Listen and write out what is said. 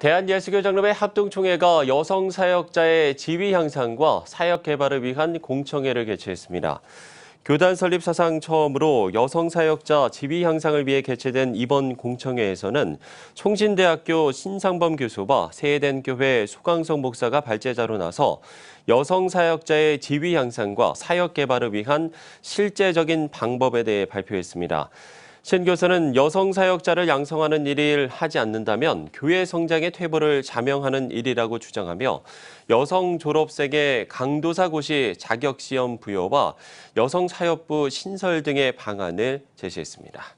대한예수교장로회 합동총회가 여성 사역자의 지위 향상과 사역 개발을 위한 공청회를 개최했습니다. 교단 설립 사상 처음으로 여성 사역자 지위 향상을 위해 개최된 이번 공청회에서는 총신대학교 신상범 교수와 세해된 교회 소강성 목사가 발제자로 나서 여성 사역자의 지위 향상과 사역 개발을 위한 실제적인 방법에 대해 발표했습니다. 신교수는 여성 사역자를 양성하는 일을 하지 않는다면 교회 성장의 퇴보를 자명하는 일이라고 주장하며 여성 졸업생의 강도사고시 자격시험 부여와 여성사역부 신설 등의 방안을 제시했습니다.